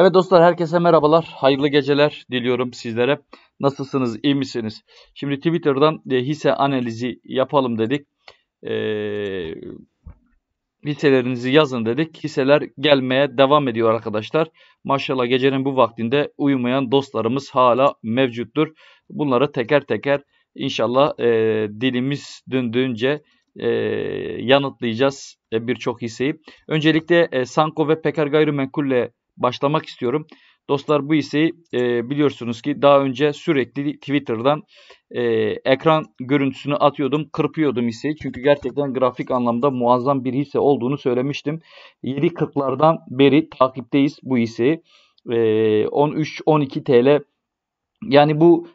Evet dostlar herkese merhabalar. Hayırlı geceler diliyorum sizlere. Nasılsınız? iyi misiniz? Şimdi Twitter'dan e, hisse analizi yapalım dedik. Ee, hisselerinizi yazın dedik. Hisseler gelmeye devam ediyor arkadaşlar. Maşallah gecenin bu vaktinde uyumayan dostlarımız hala mevcuttur. Bunları teker teker inşallah e, dilimiz döndüğünce e, yanıtlayacağız e, birçok hisseyi. Öncelikle e, Sanko ve Pekar Gayrimenkul'le başlamak istiyorum. Dostlar bu hisseyi e, biliyorsunuz ki daha önce sürekli Twitter'dan e, ekran görüntüsünü atıyordum, kırpıyordum hisseyi. Çünkü gerçekten grafik anlamda muazzam bir hisse olduğunu söylemiştim. 7.40'lardan beri takipteyiz bu hisseyi. 13-12 e, TL yani bu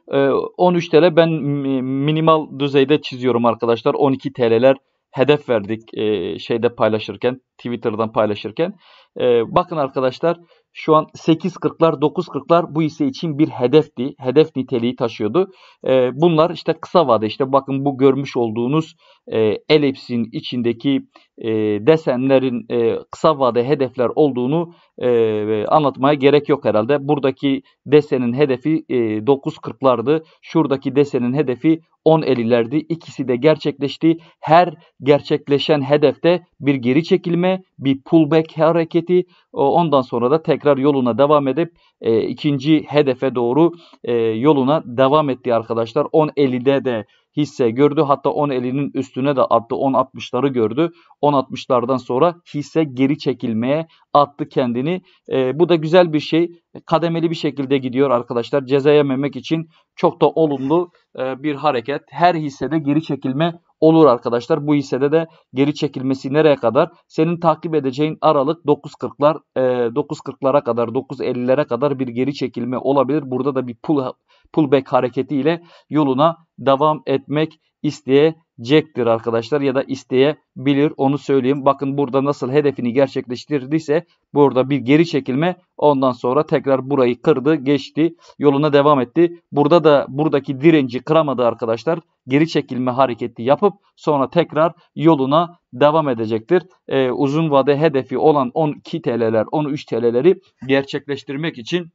13 e, TL ben minimal düzeyde çiziyorum arkadaşlar. 12 TL'ler hedef verdik e, şeyde paylaşırken, Twitter'dan paylaşırken. Ee, bakın arkadaşlar şu an 8.40'lar 9.40'lar bu ise için bir hedefti. Hedef niteliği taşıyordu. E, bunlar işte kısa vade işte bakın bu görmüş olduğunuz e, elipsin içindeki e, desenlerin e, kısa vade hedefler olduğunu e, anlatmaya gerek yok herhalde. Buradaki desenin hedefi e, 9.40'lardı. Şuradaki desenin hedefi 10 elilerdi. İkisi de gerçekleşti. Her gerçekleşen hedefte bir geri çekilme, bir pullback hareketi ondan sonra da tekrar tekrar yoluna devam edip e, ikinci hedefe doğru e, yoluna devam etti arkadaşlar. 10.50'de de hisse gördü. Hatta 10.50'nin üstüne de attı. 10.60'ları gördü. 10.60'lardan sonra hisse geri çekilmeye attı kendini. E, bu da güzel bir şey. Kademeli bir şekilde gidiyor arkadaşlar. Ceza yememek için çok da olumlu e, bir hareket. Her hissede geri çekilme olur arkadaşlar. Bu hissede de geri çekilmesi nereye kadar? Senin takip edeceğin aralık 9.40'lar 9.40'lara e, kadar 9.50'lere kadar bir geri çekilme olabilir. Burada da bir pull pullback hareketiyle yoluna devam etmek isteyebilirsin gelecektir arkadaşlar ya da isteyebilir onu söyleyeyim. Bakın burada nasıl hedefini gerçekleştirdiyse burada bir geri çekilme ondan sonra tekrar burayı kırdı geçti yoluna devam etti. Burada da buradaki direnci kıramadı arkadaşlar geri çekilme hareketi yapıp sonra tekrar yoluna devam edecektir. Ee, uzun vade hedefi olan 12 TL'ler 13 TL'leri gerçekleştirmek için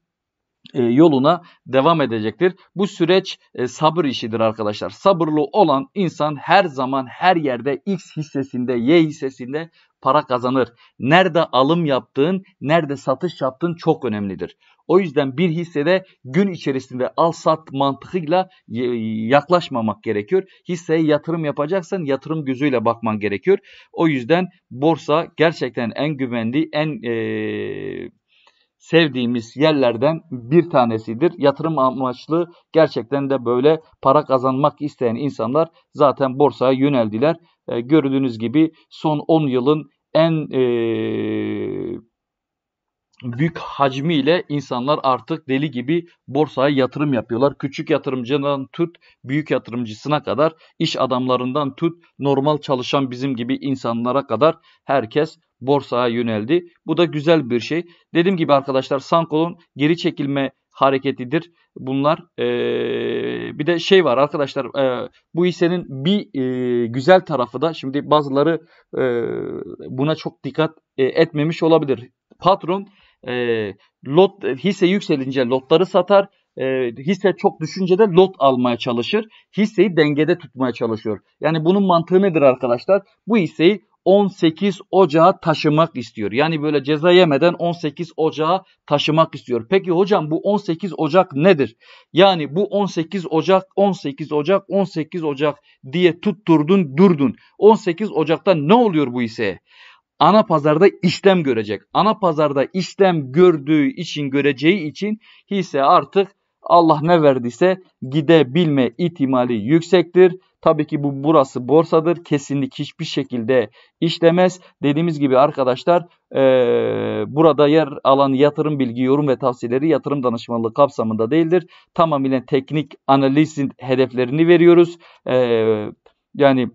e, yoluna devam edecektir. Bu süreç e, sabır işidir arkadaşlar. Sabırlı olan insan her zaman her yerde X hissesinde, Y hissesinde para kazanır. Nerede alım yaptığın, nerede satış yaptığın çok önemlidir. O yüzden bir hissede gün içerisinde al sat mantığıyla e, yaklaşmamak gerekiyor. Hisseye yatırım yapacaksan yatırım gözüyle bakman gerekiyor. O yüzden borsa gerçekten en güvenli, en ee, sevdiğimiz yerlerden bir tanesidir. Yatırım amaçlı gerçekten de böyle para kazanmak isteyen insanlar zaten borsaya yöneldiler. E, gördüğünüz gibi son 10 yılın en e, büyük hacmiyle insanlar artık deli gibi borsaya yatırım yapıyorlar. Küçük yatırımcıdan tut, büyük yatırımcısına kadar, iş adamlarından tut, normal çalışan bizim gibi insanlara kadar herkes borsaya yöneldi. Bu da güzel bir şey. Dediğim gibi arkadaşlar Sankol'un geri çekilme hareketidir. Bunlar e, bir de şey var arkadaşlar e, bu hissenin bir e, güzel tarafı da şimdi bazıları e, buna çok dikkat e, etmemiş olabilir. Patron e, lot hisse yükselince lotları satar. E, hisse çok düşünce de lot almaya çalışır. Hisseyi dengede tutmaya çalışıyor. Yani bunun mantığı nedir arkadaşlar? Bu hisseyi 18 Ocağı taşımak istiyor. Yani böyle ceza yemeden 18 Ocağı taşımak istiyor. Peki hocam bu 18 Ocak nedir? Yani bu 18 Ocak, 18 Ocak, 18 Ocak diye tutturdun, durdun. 18 Ocak'ta ne oluyor bu ise? ana pazarda işlem görecek. Ana pazarda işlem gördüğü için göreceği için hisse artık Allah ne verdiyse gidebilme ihtimali yüksektir. Tabii ki bu burası borsadır. Kesinlik hiçbir şekilde işlemez. Dediğimiz gibi arkadaşlar e, burada yer alan yatırım bilgi, yorum ve tavsiyeleri yatırım danışmanlığı kapsamında değildir. Tamamıyla teknik analizin hedeflerini veriyoruz. E, yani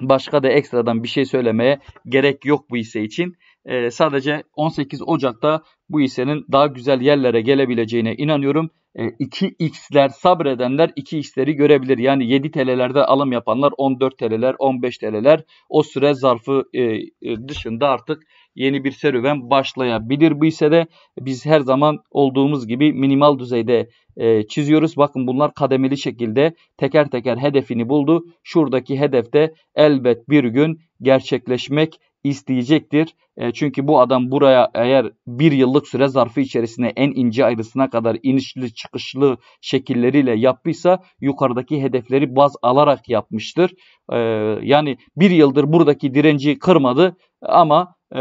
başka da ekstradan bir şey söylemeye gerek yok bu hisse için e, sadece 18 Ocak'ta bu hissenin daha güzel yerlere gelebileceğine inanıyorum. E, ee, 2x'ler sabredenler 2x'leri görebilir. Yani 7 TL'lerde alım yapanlar 14 TL'ler 15 TL'ler o süre zarfı e, e, dışında artık yeni bir serüven başlayabilir. Bu ise biz her zaman olduğumuz gibi minimal düzeyde e, çiziyoruz. Bakın bunlar kademeli şekilde teker teker hedefini buldu. Şuradaki hedefte elbet bir gün gerçekleşmek isteyecektir. E, çünkü bu adam buraya eğer bir yıllık süre zarfı içerisinde en ince ayrısına kadar inişli çıkışlı şekilleriyle yaptıysa yukarıdaki hedefleri baz alarak yapmıştır. E, yani bir yıldır buradaki direnci kırmadı ama e,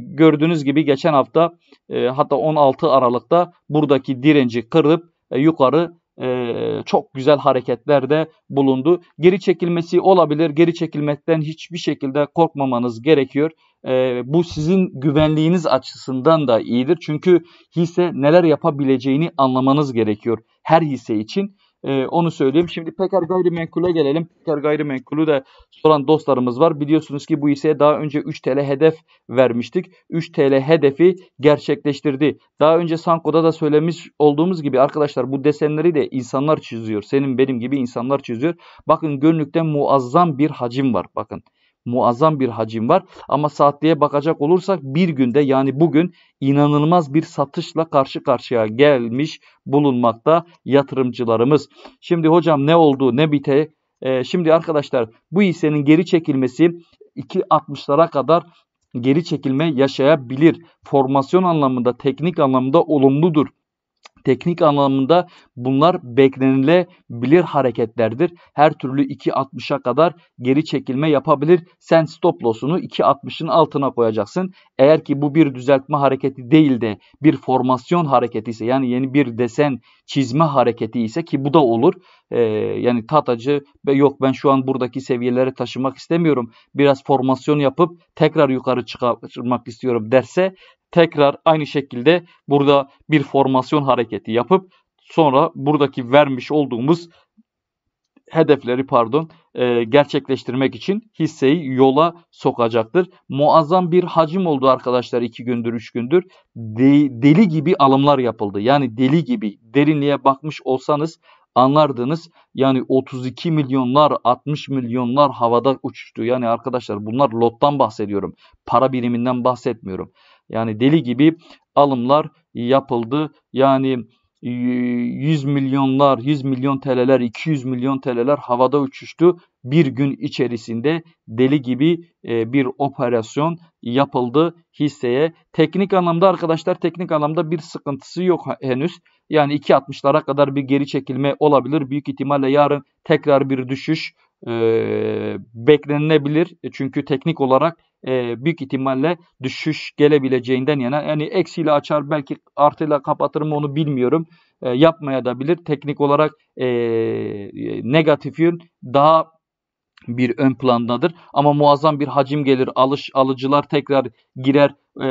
gördüğünüz gibi geçen hafta e, hatta 16 Aralık'ta buradaki direnci kırıp e, yukarı e, çok güzel hareketlerde bulundu. Geri çekilmesi olabilir. Geri çekilmekten hiçbir şekilde korkmamanız gerekiyor. E, bu sizin güvenliğiniz açısından da iyidir. Çünkü hisse neler yapabileceğini anlamanız gerekiyor her hisse için. E, onu söyleyeyim. Şimdi Peker Gayrimenkul'e gelelim. Peker Gayrimenkul'ü de soran dostlarımız var. Biliyorsunuz ki bu hisseye daha önce 3 TL hedef vermiştik. 3 TL hedefi gerçekleştirdi. Daha önce Sanko'da da söylemiş olduğumuz gibi arkadaşlar bu desenleri de insanlar çiziyor. Senin benim gibi insanlar çiziyor. Bakın Gönlük'te muazzam bir hacim var. Bakın muazzam bir hacim var. Ama saatliğe bakacak olursak bir günde yani bugün inanılmaz bir satışla karşı karşıya gelmiş bulunmakta yatırımcılarımız. Şimdi hocam ne oldu ne bite? Ee, şimdi arkadaşlar bu hissenin geri çekilmesi 2.60'lara kadar geri çekilme yaşayabilir. Formasyon anlamında, teknik anlamda olumludur teknik anlamında bunlar beklenilebilir hareketlerdir. Her türlü 2.60'a kadar geri çekilme yapabilir. Sen stop loss'unu 2.60'ın altına koyacaksın. Eğer ki bu bir düzeltme hareketi değil de bir formasyon hareketi ise yani yeni bir desen çizme hareketi ise ki bu da olur. Ee, yani tatacı yok ben şu an buradaki seviyelere taşımak istemiyorum. Biraz formasyon yapıp tekrar yukarı çıkarmak istiyorum derse tekrar aynı şekilde burada bir formasyon hareketi yapıp sonra buradaki vermiş olduğumuz hedefleri pardon e, gerçekleştirmek için hisseyi yola sokacaktır. Muazzam bir hacim oldu arkadaşlar 2 gündür 3 gündür. De, deli gibi alımlar yapıldı. Yani deli gibi derinliğe bakmış olsanız anlardınız. Yani 32 milyonlar 60 milyonlar havada uçuştu. Yani arkadaşlar bunlar lottan bahsediyorum. Para biriminden bahsetmiyorum. Yani deli gibi alımlar yapıldı. Yani 100 milyonlar, 100 milyon TL'ler, 200 milyon TL'ler havada uçuştu. Bir gün içerisinde deli gibi e, bir operasyon yapıldı hisseye. Teknik anlamda arkadaşlar teknik anlamda bir sıkıntısı yok henüz. Yani 2.60'lara kadar bir geri çekilme olabilir. Büyük ihtimalle yarın tekrar bir düşüş e, beklenilebilir. E, çünkü teknik olarak e, büyük ihtimalle düşüş gelebileceğinden yana yani eksiyle açar belki artıyla kapatır mı onu bilmiyorum. E, yapmaya da bilir. Teknik olarak e, e, negatif yön daha bir ön plandadır. Ama muazzam bir hacim gelir. Alış alıcılar tekrar girer, e,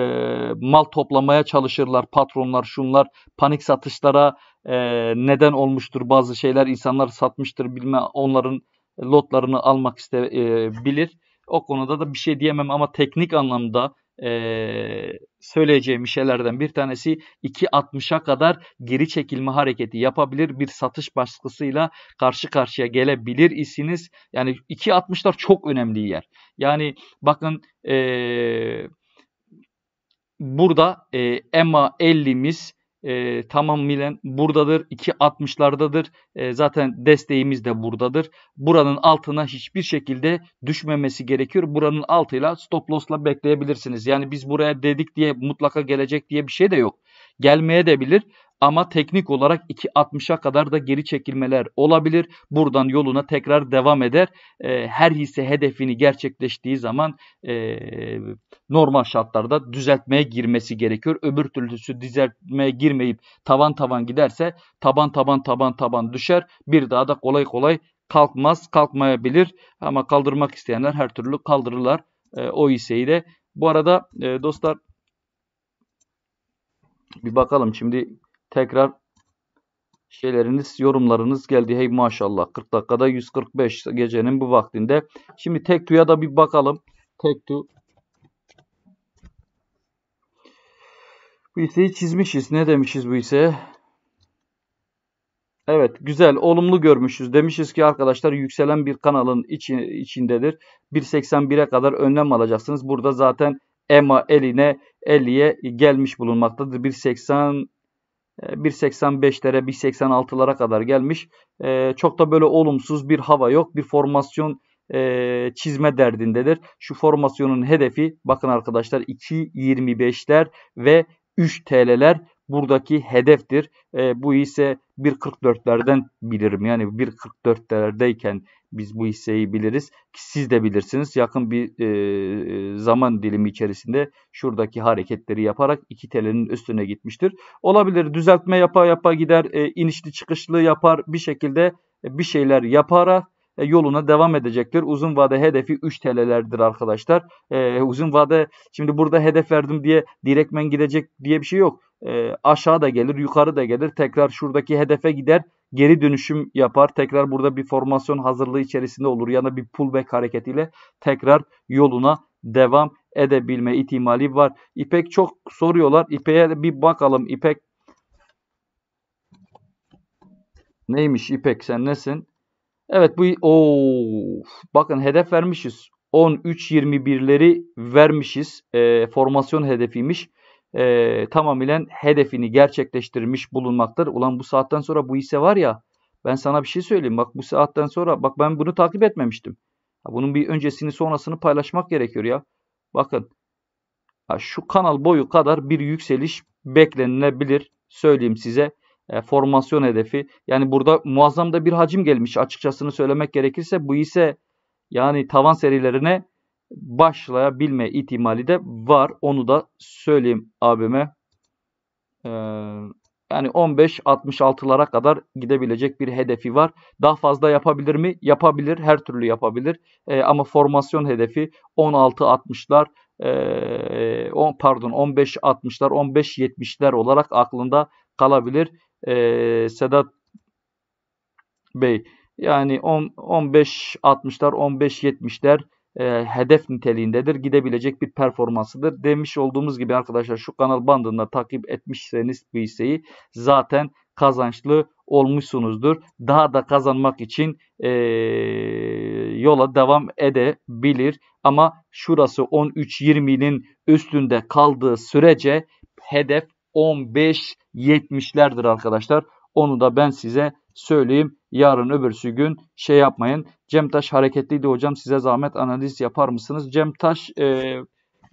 mal toplamaya çalışırlar. Patronlar, şunlar panik satışlara e, neden olmuştur bazı şeyler. insanlar satmıştır bilme onların lotlarını almak istebilir. E, o konuda da bir şey diyemem ama teknik anlamda e, söyleyeceğim şeylerden bir tanesi 2.60'a kadar geri çekilme hareketi yapabilir. Bir satış baskısıyla karşı karşıya gelebilir isiniz. Yani 2.60'lar çok önemli yer. Yani bakın e, burada e, EMA 50'miz e, tamamıyla buradadır. 2.60'lardadır. E, ee, zaten desteğimiz de buradadır. Buranın altına hiçbir şekilde düşmemesi gerekiyor. Buranın altıyla stop loss'la bekleyebilirsiniz. Yani biz buraya dedik diye mutlaka gelecek diye bir şey de yok. Gelmeye de bilir. Ama teknik olarak 2.60'a kadar da geri çekilmeler olabilir. Buradan yoluna tekrar devam eder. E, her hisse hedefini gerçekleştiği zaman e, normal şartlarda düzeltmeye girmesi gerekiyor. Öbür türlüsü düzeltmeye girmeyip tavan tavan giderse taban taban taban taban düşer. Bir daha da kolay kolay kalkmaz, kalkmayabilir. Ama kaldırmak isteyenler her türlü kaldırırlar e, o hisseyi de. Bu arada e, dostlar bir bakalım şimdi tekrar şeyleriniz, yorumlarınız geldi. Hey maşallah 40 dakikada 145 gecenin bu vaktinde. Şimdi Tektu'ya da bir bakalım. Tektu Bu hisseyi çizmişiz. Ne demişiz bu ise? Evet güzel olumlu görmüşüz. Demişiz ki arkadaşlar yükselen bir kanalın içi, içindedir. 1.81'e kadar önlem alacaksınız. Burada zaten EMA eline 50'ye gelmiş bulunmaktadır. 1.80 1.85'lere ee, 1.86'lara kadar gelmiş. Ee, çok da böyle olumsuz bir hava yok. Bir formasyon e, çizme derdindedir. Şu formasyonun hedefi bakın arkadaşlar 2.25'ler ve 3 TL'ler buradaki hedeftir. E, bu ise 1.44'lerden bilirim. Yani 1.44'lerdeyken biz bu hisseyi biliriz. siz de bilirsiniz. Yakın bir e, zaman dilimi içerisinde şuradaki hareketleri yaparak 2 TL'nin üstüne gitmiştir. Olabilir düzeltme yapa yapa gider, e, inişli çıkışlı yapar bir şekilde bir şeyler yaparak e, yoluna devam edecektir. Uzun vade hedefi 3 TL'lerdir arkadaşlar. E, uzun vade şimdi burada hedef verdim diye direktmen gidecek diye bir şey yok. E, aşağı da gelir, yukarı da gelir. Tekrar şuradaki hedefe gider geri dönüşüm yapar. Tekrar burada bir formasyon hazırlığı içerisinde olur ya da bir pullback hareketiyle tekrar yoluna devam edebilme ihtimali var. İpek çok soruyorlar. İpek'e bir bakalım. İpek neymiş İpek sen nesin? Evet bu o bakın hedef vermişiz. 13-21'leri vermişiz. E, formasyon hedefiymiş. E, ee, tamamen hedefini gerçekleştirmiş bulunmaktır. Ulan bu saatten sonra bu ise var ya ben sana bir şey söyleyeyim. Bak bu saatten sonra bak ben bunu takip etmemiştim. bunun bir öncesini sonrasını paylaşmak gerekiyor ya. Bakın şu kanal boyu kadar bir yükseliş beklenilebilir. Söyleyeyim size e, formasyon hedefi. Yani burada muazzam da bir hacim gelmiş açıkçasını söylemek gerekirse. Bu ise yani tavan serilerine başlayabilme ihtimali de var. Onu da söyleyeyim abime. Ee, yani 15-66'lara kadar gidebilecek bir hedefi var. Daha fazla yapabilir mi? Yapabilir. Her türlü yapabilir. Ee, ama formasyon hedefi 16-60'lar e, pardon 15-60'lar 15-70'ler olarak aklında kalabilir e, Sedat Bey. Yani 15-60'lar, 15-70'ler e, hedef niteliğindedir. Gidebilecek bir performansıdır. Demiş olduğumuz gibi arkadaşlar şu kanal bandında takip etmişseniz bu hisseyi zaten kazançlı olmuşsunuzdur. Daha da kazanmak için e, yola devam edebilir. Ama şurası 13-20'nin üstünde kaldığı sürece hedef 15.70'lerdir arkadaşlar. Onu da ben size söyleyeyim. Yarın öbürsü gün şey yapmayın. Cemtaş hareketliydi hocam size zahmet analiz yapar mısınız? Cemtaş e,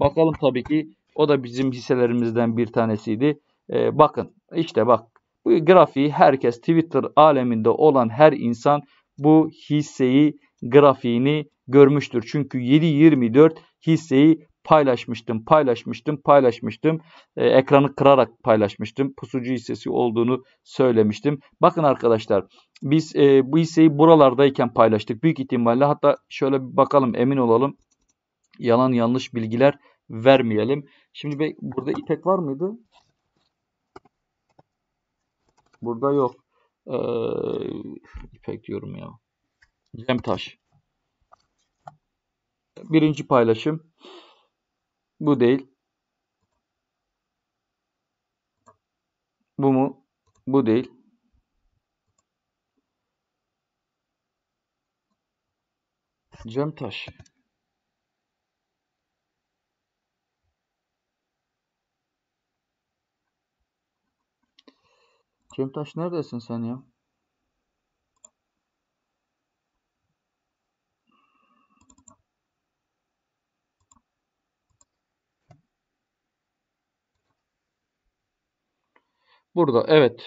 bakalım tabii ki o da bizim hisselerimizden bir tanesiydi. E, bakın işte bak bu grafiği herkes Twitter aleminde olan her insan bu hisseyi grafiğini görmüştür. Çünkü 7.24 hisseyi paylaşmıştım, paylaşmıştım, paylaşmıştım. E, ekranı kırarak paylaşmıştım. Pusucu hissesi olduğunu söylemiştim. Bakın arkadaşlar biz e, bu hisseyi buralardayken paylaştık. Büyük ihtimalle hatta şöyle bir bakalım emin olalım. Yalan yanlış bilgiler vermeyelim. Şimdi be, burada ipek var mıydı? Burada yok. Ee, İpek diyorum ya. Cemtaş. Birinci paylaşım. Bu değil. Bu mu? Bu değil. Cemtaş. Cemtaş neredesin sen ya? Burada evet.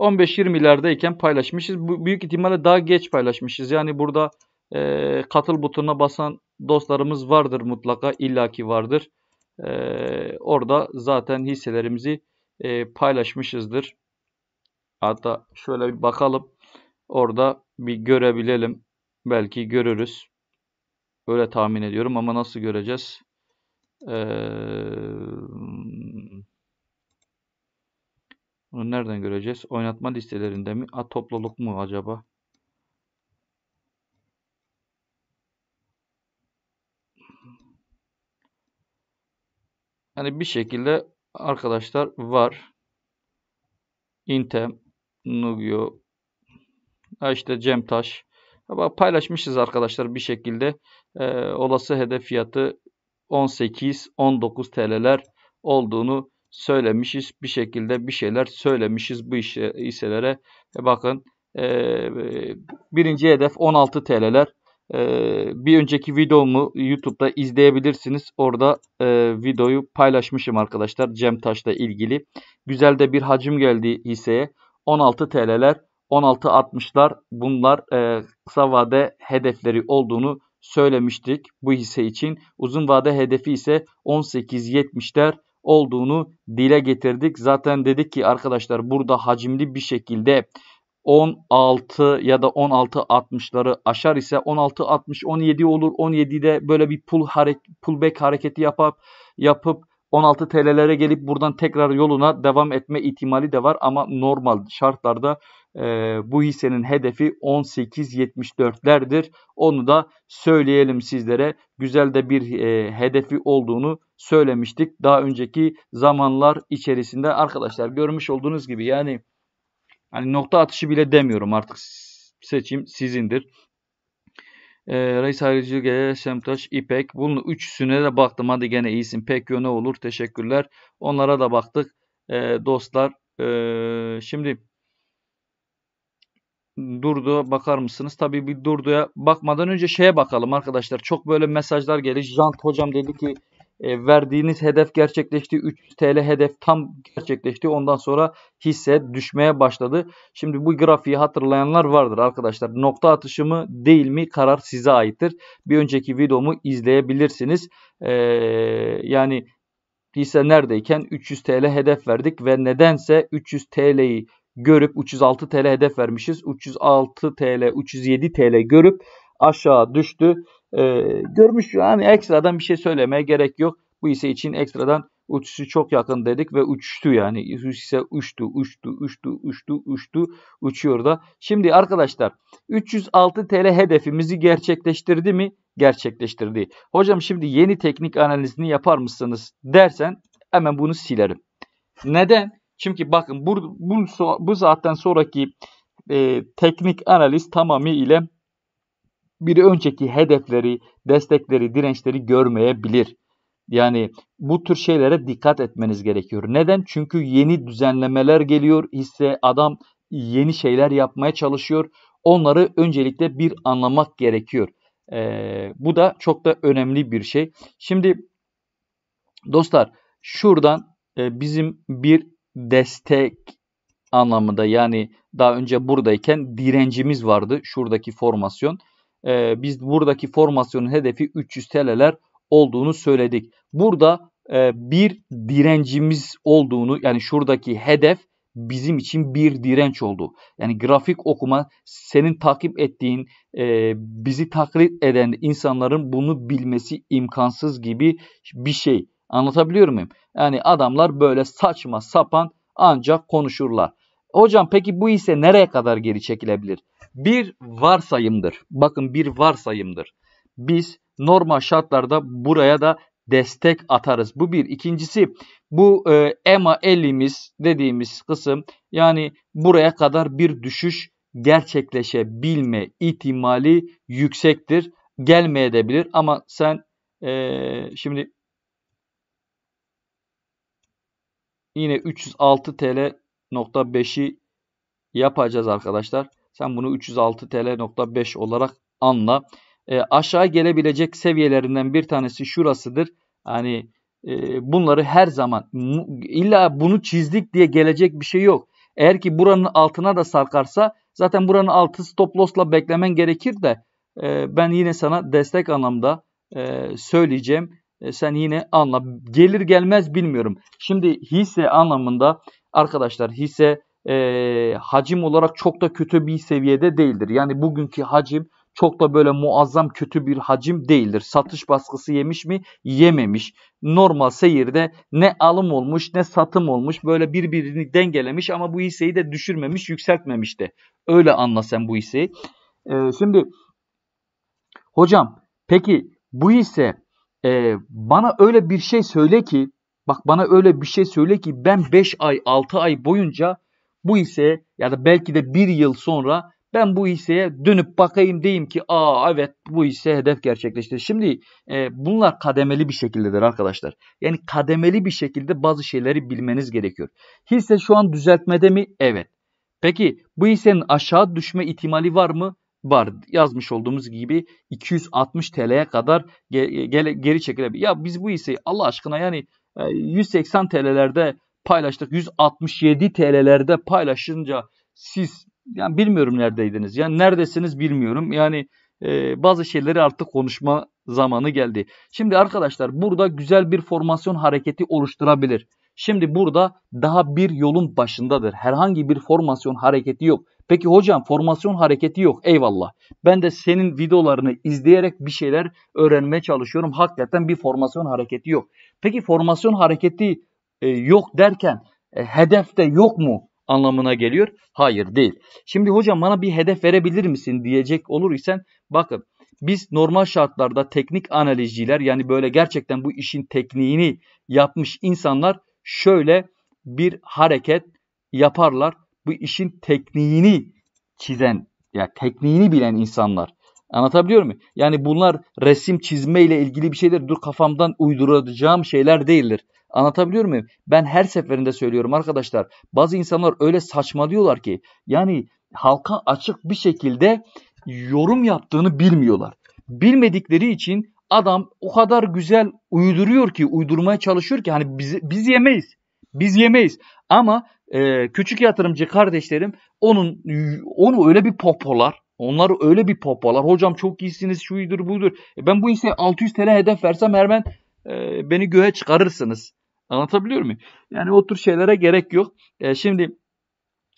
15-20'lerdeyken paylaşmışız. büyük ihtimalle daha geç paylaşmışız. Yani burada e, katıl butonuna basan dostlarımız vardır mutlaka. illaki vardır. E, orada zaten hisselerimizi e, paylaşmışızdır. Hatta şöyle bir bakalım. Orada bir görebilelim. Belki görürüz. Öyle tahmin ediyorum ama nasıl göreceğiz? Ee, bunu nereden göreceğiz? Oynatma listelerinde mi? A topluluk mu acaba? Yani bir şekilde arkadaşlar var. Intem, Nugio, işte Cemtaş. Ama paylaşmışız arkadaşlar bir şekilde. Ee, olası hedef fiyatı 18-19 TL'ler olduğunu söylemişiz. Bir şekilde bir şeyler söylemişiz bu hisselere. E bakın e, birinci hedef 16 TL'ler. E, bir önceki videomu YouTube'da izleyebilirsiniz. Orada e, videoyu paylaşmışım arkadaşlar Cem Taş'la ilgili. Güzel de bir hacim geldi hisseye. 16 TL'ler 16.60'lar bunlar e, kısa vade hedefleri olduğunu söylemiştik bu hisse için. Uzun vade hedefi ise 18.70'ler olduğunu dile getirdik. Zaten dedik ki arkadaşlar burada hacimli bir şekilde 16 ya da 16.60'ları aşar ise 16.60 17 olur. 17'de böyle bir pull hareket, pullback hareketi yapıp yapıp 16 TL'lere gelip buradan tekrar yoluna devam etme ihtimali de var ama normal şartlarda ee, bu hissenin hedefi 18.74'lerdir. Onu da söyleyelim sizlere. Güzel de bir e, hedefi olduğunu söylemiştik daha önceki zamanlar içerisinde. Arkadaşlar görmüş olduğunuz gibi yani hani nokta atışı bile demiyorum artık seçim sizindir. E, Reis Ayrıcı, Gele, Semtaş, İpek. Bunun üçsüne de baktım. Hadi gene iyisin. Pek ne olur. Teşekkürler. Onlara da baktık. E, dostlar e, şimdi Durdu bakar mısınız? Tabii bir Durdu'ya bakmadan önce şeye bakalım arkadaşlar. Çok böyle mesajlar geldi. Jant hocam dedi ki e, verdiğiniz hedef gerçekleşti. 3 TL hedef tam gerçekleşti. Ondan sonra hisse düşmeye başladı. Şimdi bu grafiği hatırlayanlar vardır arkadaşlar. Nokta atışı mı değil mi karar size aittir. Bir önceki videomu izleyebilirsiniz. E, yani hisse neredeyken 300 TL hedef verdik ve nedense 300 TL'yi görüp 306 TL hedef vermişiz. 306 TL, 307 TL görüp aşağı düştü. Ee, görmüş yani ekstradan bir şey söylemeye gerek yok. Bu ise için ekstradan uçuşu çok yakın dedik ve uçtu yani. ise uçtu, uçtu, uçtu, uçtu, uçtu, uçuyor da. Şimdi arkadaşlar 306 TL hedefimizi gerçekleştirdi mi? Gerçekleştirdi. Hocam şimdi yeni teknik analizini yapar mısınız dersen hemen bunu silerim. Neden? Çünkü bakın bu, bu, bu saatten sonraki e, teknik analiz tamamıyla bir önceki hedefleri, destekleri, dirençleri görmeyebilir. Yani bu tür şeylere dikkat etmeniz gerekiyor. Neden? Çünkü yeni düzenlemeler geliyor. Hisse adam yeni şeyler yapmaya çalışıyor. Onları öncelikle bir anlamak gerekiyor. Ee, bu da çok da önemli bir şey. Şimdi dostlar şuradan e, bizim bir destek anlamında yani daha önce buradayken direncimiz vardı şuradaki formasyon. Ee, biz buradaki formasyonun hedefi 300 TL'ler olduğunu söyledik. Burada e, bir direncimiz olduğunu yani şuradaki hedef bizim için bir direnç oldu. Yani grafik okuma senin takip ettiğin e, bizi taklit eden insanların bunu bilmesi imkansız gibi bir şey. Anlatabiliyor muyum? Yani adamlar böyle saçma sapan ancak konuşurlar. Hocam peki bu ise nereye kadar geri çekilebilir? Bir varsayımdır. Bakın bir varsayımdır. Biz normal şartlarda buraya da destek atarız. Bu bir. İkincisi bu e, EMA 50'miz dediğimiz kısım yani buraya kadar bir düşüş gerçekleşebilme ihtimali yüksektir. Gelmeyebilir ama sen e, şimdi Yine 306 TL nokta 5'i yapacağız arkadaşlar. Sen bunu 306 TL nokta 5 olarak anla. E, aşağı gelebilecek seviyelerinden bir tanesi şurasıdır. Hani e, bunları her zaman illa bunu çizdik diye gelecek bir şey yok. Eğer ki buranın altına da sarkarsa zaten buranın altı stop loss'la beklemen gerekir de e, ben yine sana destek anlamda e, söyleyeceğim. E, sen yine anla. Gelir gelmez bilmiyorum. Şimdi hisse anlamında arkadaşlar hisse e, hacim olarak çok da kötü bir seviyede değildir. Yani bugünkü hacim çok da böyle muazzam kötü bir hacim değildir. Satış baskısı yemiş mi? Yememiş. Normal seyirde ne alım olmuş ne satım olmuş. Böyle birbirini dengelemiş ama bu hisseyi de düşürmemiş, yükseltmemiş de. Öyle anla sen bu hisseyi. Ee, şimdi hocam peki bu hisse e, bana öyle bir şey söyle ki bak bana öyle bir şey söyle ki ben 5 ay 6 ay boyunca bu hisseye ya da belki de 1 yıl sonra ben bu hisseye dönüp bakayım diyeyim ki aa evet bu hisse hedef gerçekleşti. Şimdi e, bunlar kademeli bir şekildedir arkadaşlar. Yani kademeli bir şekilde bazı şeyleri bilmeniz gerekiyor. Hisse şu an düzeltmede mi? Evet. Peki bu hissenin aşağı düşme ihtimali var mı? var. Yazmış olduğumuz gibi 260 TL'ye kadar ge e, ge geri çekilebilir. Ya biz bu hisseyi Allah aşkına yani 180 e, TL'lerde paylaştık. 167 TL'lerde paylaşınca siz yani bilmiyorum neredeydiniz. Yani neredesiniz bilmiyorum. Yani e, bazı şeyleri artık konuşma zamanı geldi. Şimdi arkadaşlar burada güzel bir formasyon hareketi oluşturabilir. Şimdi burada daha bir yolun başındadır. Herhangi bir formasyon hareketi yok. Peki hocam formasyon hareketi yok. Eyvallah. Ben de senin videolarını izleyerek bir şeyler öğrenmeye çalışıyorum. Hakikaten bir formasyon hareketi yok. Peki formasyon hareketi e, yok derken e, hedef de yok mu anlamına geliyor? Hayır değil. Şimdi hocam bana bir hedef verebilir misin diyecek olur isen bakın biz normal şartlarda teknik analizciler yani böyle gerçekten bu işin tekniğini yapmış insanlar şöyle bir hareket yaparlar bu işin tekniğini çizen ya yani tekniğini bilen insanlar. Anlatabiliyor muyum? Yani bunlar resim çizme ile ilgili bir şeyler dur kafamdan uyduracağım şeyler değildir. Anlatabiliyor muyum? Ben her seferinde söylüyorum arkadaşlar. Bazı insanlar öyle saçma diyorlar ki yani halka açık bir şekilde yorum yaptığını bilmiyorlar. Bilmedikleri için adam o kadar güzel uyduruyor ki uydurmaya çalışıyor ki hani biz, biz yemeyiz. Biz yemeyiz. Ama e, küçük yatırımcı kardeşlerim onun onu öyle bir popolar. Onları öyle bir popolar. Hocam çok iyisiniz şuydur budur. E ben bu hisseye 600 TL hedef versem hemen e, beni göğe çıkarırsınız. Anlatabiliyor muyum? Yani o tür şeylere gerek yok. E, şimdi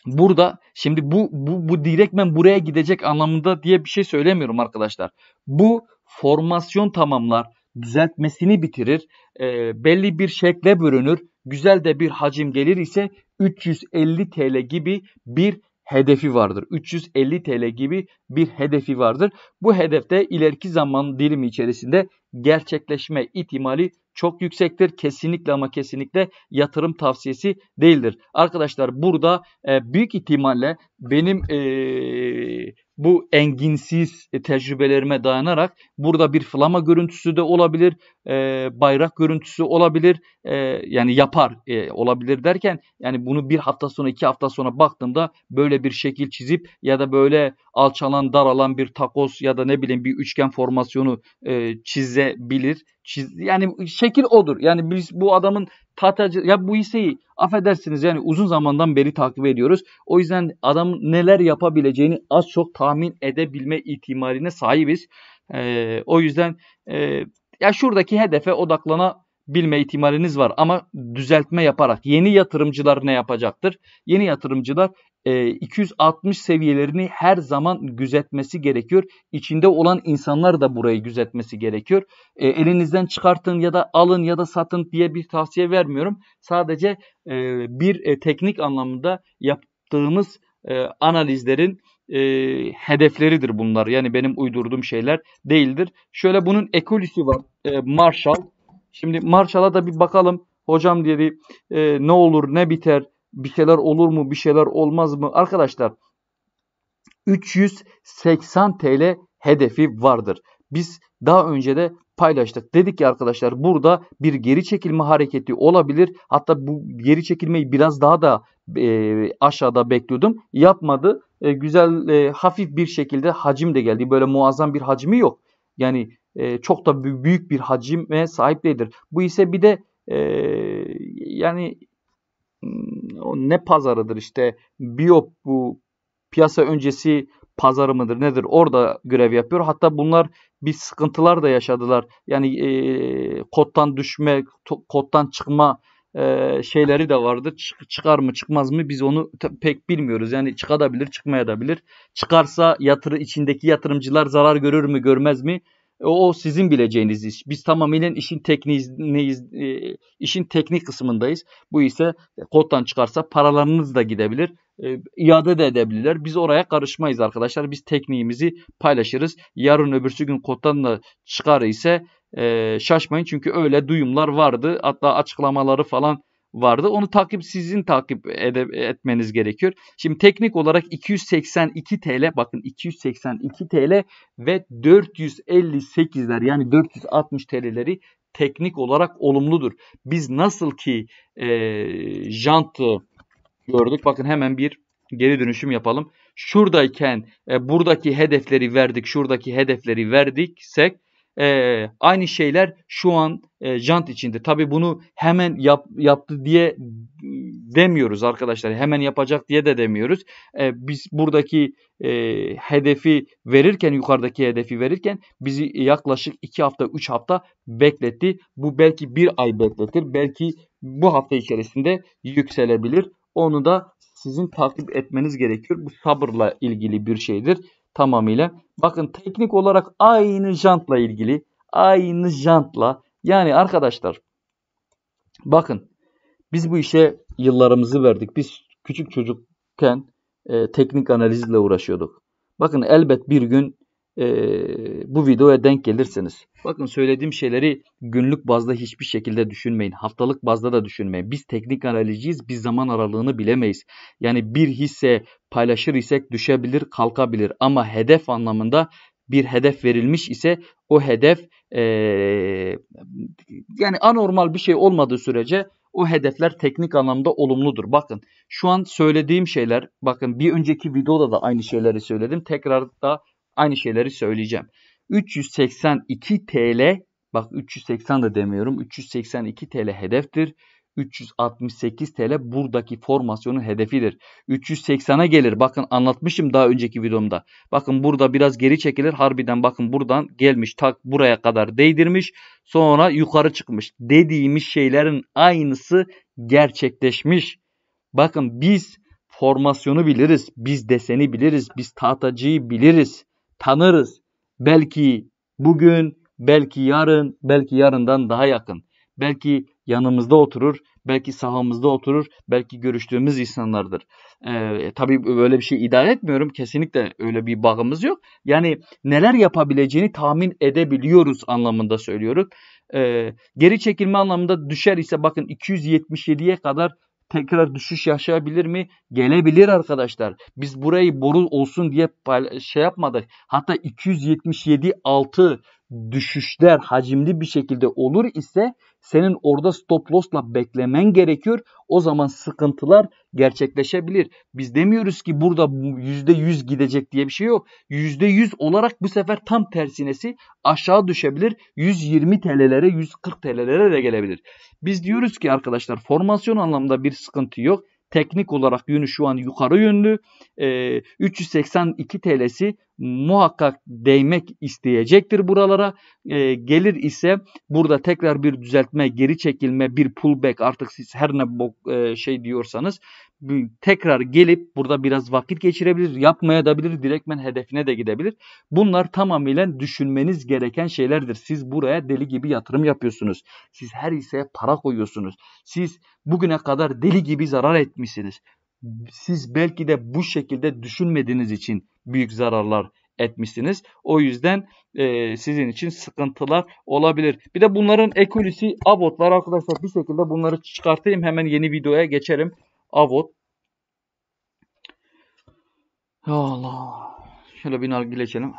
burada şimdi bu, bu, bu direktmen buraya gidecek anlamında diye bir şey söylemiyorum arkadaşlar. Bu formasyon tamamlar düzeltmesini bitirir. E, belli bir şekle bürünür güzel de bir hacim gelir ise 350 TL gibi bir hedefi vardır. 350 TL gibi bir hedefi vardır. Bu hedefte ileriki zaman dilimi içerisinde gerçekleşme ihtimali çok yüksektir. Kesinlikle ama kesinlikle yatırım tavsiyesi değildir. Arkadaşlar burada e, büyük ihtimalle benim e, bu enginsiz e, tecrübelerime dayanarak burada bir flama görüntüsü de olabilir, e, bayrak görüntüsü olabilir, e, yani yapar e, olabilir derken yani bunu bir hafta sonra iki hafta sonra baktığımda böyle bir şekil çizip ya da böyle alçalan daralan bir takoz ya da ne bileyim bir üçgen formasyonu e, çizebilir. Çiz, yani şekil odur. Yani biz bu adamın Tatacı ya bu hisseyi affedersiniz yani uzun zamandan beri takip ediyoruz. O yüzden adam neler yapabileceğini az çok tahmin edebilme ihtimaline sahibiz. Ee, o yüzden e, ya şuradaki hedefe odaklana bilme ihtimaliniz var ama düzeltme yaparak yeni yatırımcılar ne yapacaktır? Yeni yatırımcılar e, 260 seviyelerini her zaman güzetmesi gerekiyor. İçinde olan insanlar da burayı güzetmesi gerekiyor. E, elinizden çıkartın ya da alın ya da satın diye bir tavsiye vermiyorum. Sadece e, bir e, teknik anlamında yaptığımız e, analizlerin e, hedefleridir bunlar. Yani benim uydurduğum şeyler değildir. Şöyle bunun ekolisi var. E, Marshall Şimdi Marshall'a da bir bakalım. Hocam dedi e, ne olur ne biter bir şeyler olur mu bir şeyler olmaz mı? Arkadaşlar 380 TL hedefi vardır. Biz daha önce de paylaştık. Dedik ki arkadaşlar burada bir geri çekilme hareketi olabilir. Hatta bu geri çekilmeyi biraz daha da e, aşağıda bekliyordum. Yapmadı. E, güzel e, hafif bir şekilde hacim de geldi. Böyle muazzam bir hacmi yok. Yani e, çok da büyük bir hacime sahip değildir. Bu ise bir de e, yani hmm, ne pazarıdır işte biop bu piyasa öncesi pazarı mıdır nedir orada görev yapıyor. Hatta bunlar bir sıkıntılar da yaşadılar. Yani e, koddan düşme, kottan çıkma e, şeyleri de vardı. Çık, çıkar mı çıkmaz mı biz onu pek bilmiyoruz. Yani çıkabilir çıkmayabilir. Çıkarsa yatırı içindeki yatırımcılar zarar görür mü görmez mi? O, o sizin bileceğiniz iş. Biz tamamen işin tekniğiz, e, işin teknik kısmındayız. Bu ise koddan çıkarsa paralarınız da gidebilir. E, iade de edebilirler. Biz oraya karışmayız arkadaşlar. Biz tekniğimizi paylaşırız. Yarın öbürsü gün koddan da çıkar ise e, şaşmayın çünkü öyle duyumlar vardı. Hatta açıklamaları falan vardı. Onu takip sizin takip ede- etmeniz gerekiyor. Şimdi teknik olarak 282 TL bakın 282 TL ve 458'ler yani 460 TL'leri teknik olarak olumludur. Biz nasıl ki e, jantı gördük. Bakın hemen bir geri dönüşüm yapalım. Şuradayken e, buradaki hedefleri verdik. Şuradaki hedefleri verdiksek e, aynı şeyler şu an e, jant içinde. Tabi bunu hemen yap, yaptı diye demiyoruz arkadaşlar. Hemen yapacak diye de demiyoruz. E, biz buradaki e, hedefi verirken, yukarıdaki hedefi verirken bizi yaklaşık 2 hafta, 3 hafta bekletti. Bu belki bir ay bekletir. Belki bu hafta içerisinde yükselebilir. Onu da sizin takip etmeniz gerekiyor. Bu sabırla ilgili bir şeydir tamamıyla. Bakın teknik olarak aynı jantla ilgili. Aynı jantla. Yani arkadaşlar bakın biz bu işe yıllarımızı verdik. Biz küçük çocukken e, teknik analizle uğraşıyorduk. Bakın elbet bir gün e, bu videoya denk gelirsiniz. Bakın söylediğim şeyleri günlük bazda hiçbir şekilde düşünmeyin. Haftalık bazda da düşünmeyin. Biz teknik analizciyiz. Biz zaman aralığını bilemeyiz. Yani bir hisse paylaşır isek düşebilir, kalkabilir. Ama hedef anlamında bir hedef verilmiş ise o hedef e, yani anormal bir şey olmadığı sürece o hedefler teknik anlamda olumludur. Bakın şu an söylediğim şeyler bakın bir önceki videoda da aynı şeyleri söyledim. Tekrar da Aynı şeyleri söyleyeceğim. 382 TL bak 380 da demiyorum 382 TL hedeftir. 368 TL buradaki formasyonun hedefidir. 380'a gelir. Bakın anlatmışım daha önceki videomda. Bakın burada biraz geri çekilir. Harbiden bakın buradan gelmiş tak buraya kadar değdirmiş. Sonra yukarı çıkmış. Dediğimiz şeylerin aynısı gerçekleşmiş. Bakın biz formasyonu biliriz. Biz deseni biliriz. Biz tahtacıyı biliriz tanırız. Belki bugün, belki yarın, belki yarından daha yakın. Belki yanımızda oturur, belki sahamızda oturur, belki görüştüğümüz insanlardır. Ee, e, tabii böyle bir şey iddia etmiyorum. Kesinlikle öyle bir bağımız yok. Yani neler yapabileceğini tahmin edebiliyoruz anlamında söylüyorum. Ee, geri çekilme anlamında düşer ise bakın 277'ye kadar tekrar düşüş yaşayabilir mi? Gelebilir arkadaşlar. Biz burayı boru olsun diye şey yapmadık. Hatta 277.6 düşüşler hacimli bir şekilde olur ise senin orada stop loss'la beklemen gerekiyor. O zaman sıkıntılar gerçekleşebilir. Biz demiyoruz ki burada %100 gidecek diye bir şey yok. %100 olarak bu sefer tam tersinesi aşağı düşebilir. 120 TL'lere 140 TL'lere de gelebilir. Biz diyoruz ki arkadaşlar formasyon anlamda bir sıkıntı yok. Teknik olarak yönü şu an yukarı yönlü. E, 382 TL'si muhakkak değmek isteyecektir buralara. E, gelir ise burada tekrar bir düzeltme, geri çekilme, bir pullback artık siz her ne bok, e, şey diyorsanız tekrar gelip burada biraz vakit geçirebilir, yapmaya da bilir, direktmen hedefine de gidebilir. Bunlar tamamıyla düşünmeniz gereken şeylerdir. Siz buraya deli gibi yatırım yapıyorsunuz. Siz her hisseye para koyuyorsunuz. Siz bugüne kadar deli gibi zarar etmişsiniz. Siz belki de bu şekilde düşünmediğiniz için büyük zararlar etmişsiniz. O yüzden e, sizin için sıkıntılar olabilir. Bir de bunların ekolisi abotlar arkadaşlar bir şekilde bunları çıkartayım hemen yeni videoya geçerim. Avot. Ya Allah. Şöyle bir nargile içelim.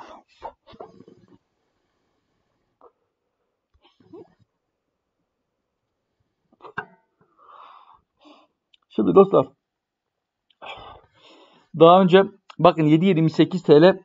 Şimdi dostlar. Daha önce bakın 7.28 TL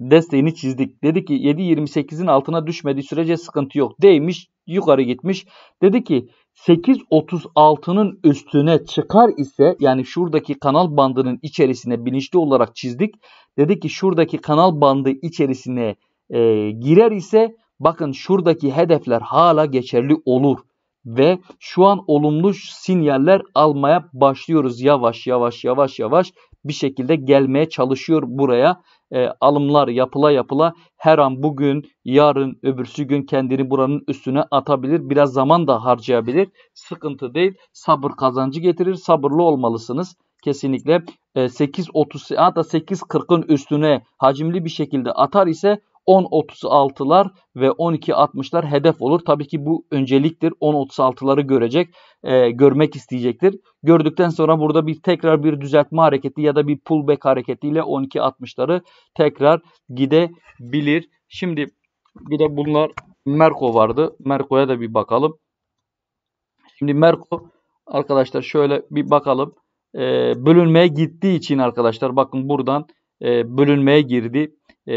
desteğini çizdik. Dedi ki 7.28'in altına düşmediği sürece sıkıntı yok. Değmiş yukarı gitmiş. Dedi ki 8.36'nın üstüne çıkar ise yani şuradaki kanal bandının içerisine bilinçli olarak çizdik. Dedi ki şuradaki kanal bandı içerisine e, girer ise bakın şuradaki hedefler hala geçerli olur. Ve şu an olumlu sinyaller almaya başlıyoruz yavaş yavaş yavaş yavaş bir şekilde gelmeye çalışıyor buraya. E, alımlar yapıla yapıla her an bugün, yarın, öbürsü gün kendini buranın üstüne atabilir. Biraz zaman da harcayabilir. Sıkıntı değil. Sabır kazancı getirir. Sabırlı olmalısınız kesinlikle 8.30 e, hatta 8.40'ın üstüne hacimli bir şekilde atar ise 10.36'lar ve 12.60'lar hedef olur. Tabii ki bu önceliktir. 10.36'ları görecek, e, görmek isteyecektir. Gördükten sonra burada bir tekrar bir düzeltme hareketi ya da bir pullback hareketiyle 12.60'ları tekrar gidebilir. Şimdi bir de bunlar Merko vardı. Merko'ya da bir bakalım. Şimdi Merko arkadaşlar şöyle bir bakalım. E, bölünmeye gittiği için arkadaşlar bakın buradan e, bölünmeye girdi e,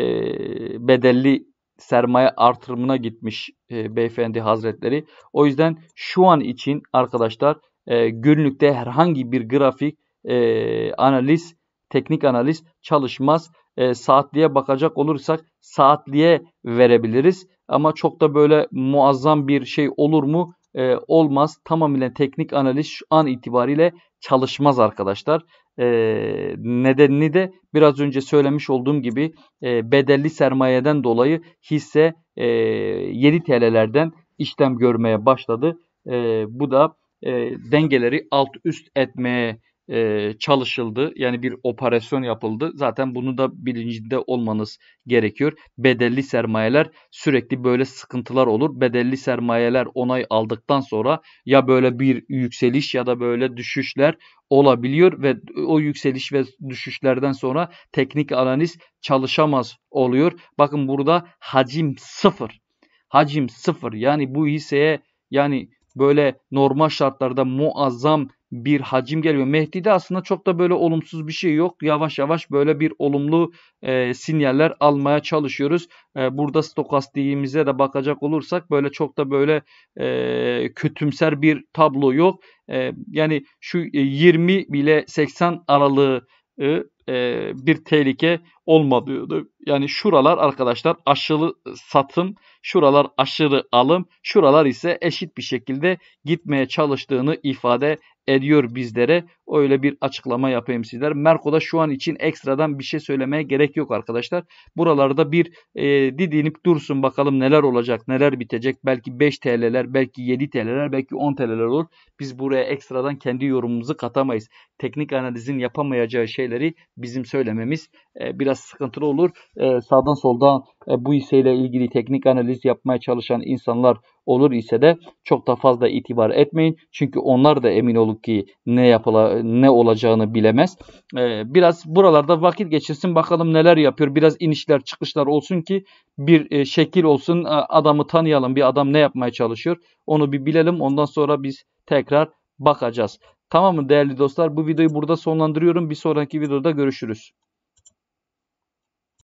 bedelli sermaye artırımına gitmiş e, beyefendi hazretleri. O yüzden şu an için arkadaşlar e, günlükte herhangi bir grafik e, analiz, teknik analiz çalışmaz. E, saatliğe bakacak olursak saatliğe verebiliriz. Ama çok da böyle muazzam bir şey olur mu? E, olmaz. Tamamen teknik analiz şu an itibariyle çalışmaz arkadaşlar e, nedenini de biraz önce söylemiş olduğum gibi e, bedelli sermayeden dolayı hisse e, 7 TL'lerden işlem görmeye başladı. E, bu da e, dengeleri alt üst etmeye e, çalışıldı. Yani bir operasyon yapıldı. Zaten bunu da bilincinde olmanız gerekiyor. Bedelli sermayeler sürekli böyle sıkıntılar olur. Bedelli sermayeler onay aldıktan sonra ya böyle bir yükseliş ya da böyle düşüşler olabiliyor ve o yükseliş ve düşüşlerden sonra teknik analiz çalışamaz oluyor. Bakın burada hacim sıfır. Hacim sıfır. Yani bu hisseye yani böyle normal şartlarda muazzam bir hacim geliyor. Mehdi'de aslında çok da böyle olumsuz bir şey yok. Yavaş yavaş böyle bir olumlu e, sinyaller almaya çalışıyoruz. E, burada stokastiğimize de bakacak olursak böyle çok da böyle e, kötümser bir tablo yok. E, yani şu 20 e, bile 80 aralığı e, bir tehlike olmadığını yani şuralar arkadaşlar aşırı satın şuralar aşırı alım, şuralar ise eşit bir şekilde gitmeye çalıştığını ifade ediyor bizlere. Öyle bir açıklama yapayım sizler. Merko'da şu an için ekstradan bir şey söylemeye gerek yok arkadaşlar. Buralarda bir e, didinip dursun bakalım neler olacak, neler bitecek. Belki 5 TL'ler, belki 7 TL'ler, belki 10 TL'ler olur. Biz buraya ekstradan kendi yorumumuzu katamayız. Teknik analizin yapamayacağı şeyleri bizim söylememiz e, biraz sıkıntılı olur. E, sağdan soldan e, bu hisseyle ilgili teknik analiz yapmaya çalışan insanlar olur ise de çok da fazla itibar etmeyin. Çünkü onlar da emin olup ki ne yapıla ne olacağını bilemez. E, biraz buralarda vakit geçirsin bakalım neler yapıyor. Biraz inişler çıkışlar olsun ki bir e, şekil olsun e, adamı tanıyalım. Bir adam ne yapmaya çalışıyor onu bir bilelim. Ondan sonra biz tekrar bakacağız. Tamam mı değerli dostlar? Bu videoyu burada sonlandırıyorum. Bir sonraki videoda görüşürüz.